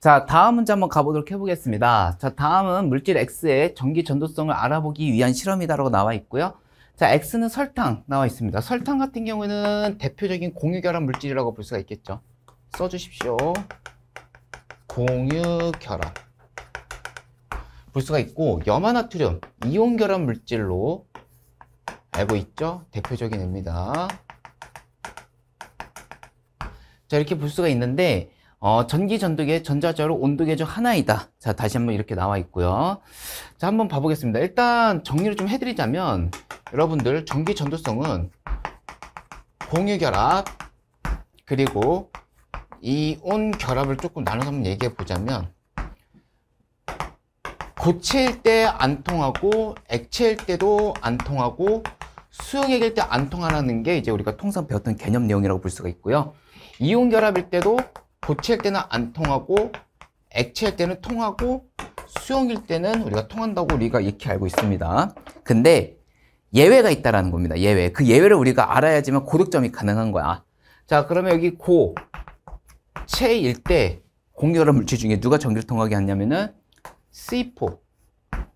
자 다음 문제 한번 가보도록 해보겠습니다 자 다음은 물질 X의 전기 전도성을 알아보기 위한 실험이다 라고 나와 있고요 자 X는 설탕 나와 있습니다 설탕 같은 경우는 에 대표적인 공유결합 물질이라고 볼 수가 있겠죠 써주십시오 공유결합 볼 수가 있고 염화나트륨 이온결합 물질로 알고 있죠 대표적인 의니다자 이렇게 볼 수가 있는데 어, 전기 전도계 전자자로 온도계 중 하나이다. 자, 다시 한번 이렇게 나와 있고요. 자, 한번 봐보겠습니다. 일단 정리를 좀 해드리자면 여러분들 전기 전도성은 공유 결합 그리고 이온 결합을 조금 나눠서 한번 얘기해 보자면 고체일 때 안 통하고 액체일 때도 안 통하고 수용액일 때 안 통하는 게 이제 우리가 통상 배웠던 개념 내용이라고 볼 수가 있고요. 이온 결합일 때도 고체일 때는 안 통하고 액체일 때는 통하고 수용일 때는 우리가 통한다고 우리가 이렇게 알고 있습니다. 근데 예외가 있다라는 겁니다. 예외. 그 예외를 우리가 알아야지만 고득점이 가능한 거야. 자, 그러면 여기 고, 체일 때 공열한 물질 중에 누가 전기를 통하게 하냐면은 C4.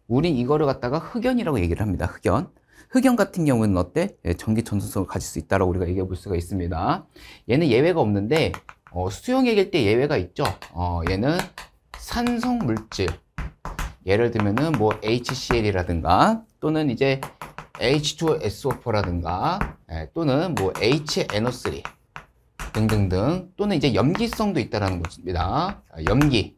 우린 이거를 갖다가 흑연이라고 얘기를 합니다. 흑연. 흑연 같은 경우는 어때? 예, 전기 전송성을 가질 수 있다라고 우리가 얘기해 볼 수가 있습니다. 얘는 예외가 없는데 어, 수용액일 때 예외가 있죠. 어, 얘는 산성 물질. 예를 들면은 뭐 HCl이라든가 또는 이제 H2SO4라든가 예, 또는 뭐 HNO3 등등등 또는 이제 염기성도 있다라는 것입니다. 염기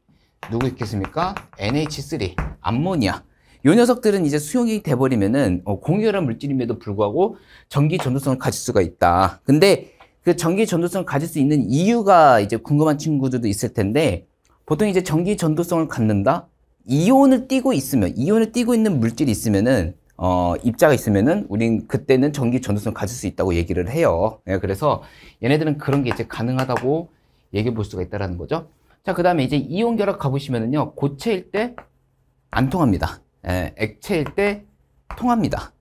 누구 있겠습니까? NH3 암모니아 요 녀석들은 이제 수용이 액 돼버리면은 어, 공유열한 물질임에도 불구하고 전기 전도성을 가질 수가 있다. 근데 그 전기 전도성을 가질 수 있는 이유가 이제 궁금한 친구들도 있을 텐데 보통 이제 전기 전도성을 갖는다 이온을 띄고 있으면 이온을 띄고 있는 물질이 있으면은 어, 입자가 있으면은 우린 그때는 전기 전도성 을 가질 수 있다고 얘기를 해요. 예, 그래서 얘네들은 그런 게 이제 가능하다고 얘기해 볼 수가 있다라는 거죠. 자, 그 다음에 이제 이온 결합 가보시면은요, 고체일 때 안 통합니다. 예, 액체일 때 통합니다.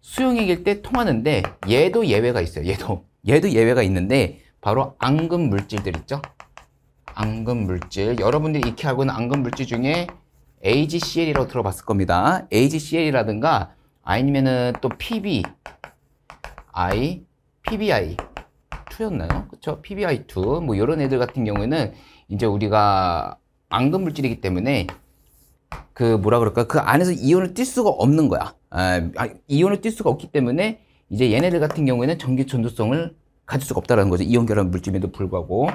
수용액일 때 통하는데 얘도 예외가 있어요. 얘도 얘도 예외가 있는데 바로 앙금 물질들 있죠. 앙금 물질. 여러분들이 익히 알고 있는 앙금 물질 중에 AgCl이라고 들어봤을 겁니다. AgCl이라든가 아니면은 또 PBI, PBI 2였나요? 그렇 PBI2 뭐 이런 애들 같은 경우에는 이제 우리가 앙금 물질이기 때문에 그 뭐라 그럴까 그 안에서 이온을 띨 수가 없는 거야. 아, 아 이온을 띨 수가 없기 때문에 이제 얘네들 같은 경우에는 전기 전도성을 가질 수가 없다는 거죠. 이온 결합 물질임에도 불구하고.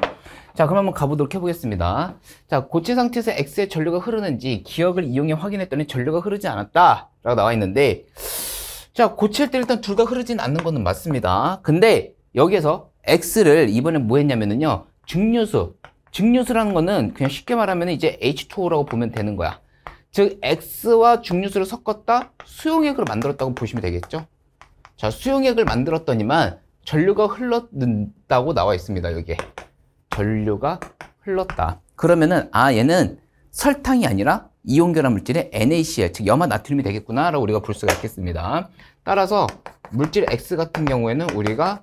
자, 그럼 한번 가보도록 해보겠습니다. 자, 고체 상태에서 X의 전류가 흐르는지 기억을 이용해 확인했더니 전류가 흐르지 않았다. 라고 나와 있는데, 자, 고칠 때 일단 둘 다 흐르진 않는 거는 맞습니다. 근데 여기에서 X를 이번에 뭐했냐면요 증류수. 증류수라는 거는 그냥 쉽게 말하면 이제 H2O라고 보면 되는 거야. 즉, X와 증류수를 섞었다? 수용액으로 만들었다고 보시면 되겠죠? 자, 수용액을 만들었더니만 전류가 흘렀다고 나와 있습니다, 여기에. 전류가 흘렀다. 그러면은 아, 얘는 설탕이 아니라 이온결합 물질의 NaCl, 즉 염화 나트륨이 되겠구나라고 우리가 볼 수가 있겠습니다. 따라서 물질 X 같은 경우에는 우리가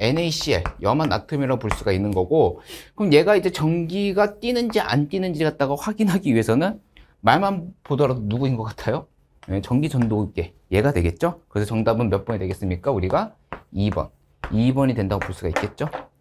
NaCl, 염화 나트륨이라고 볼 수가 있는 거고 그럼 얘가 이제 전기가 뛰는지 안 뛰는지 갖다가 확인하기 위해서는 말만 보더라도 누구인 것 같아요? 예, 전기 전도계 얘가 되겠죠? 그래서 정답은 몇 번이 되겠습니까? 우리가 2번. 2번이 된다고 볼 수가 있겠죠?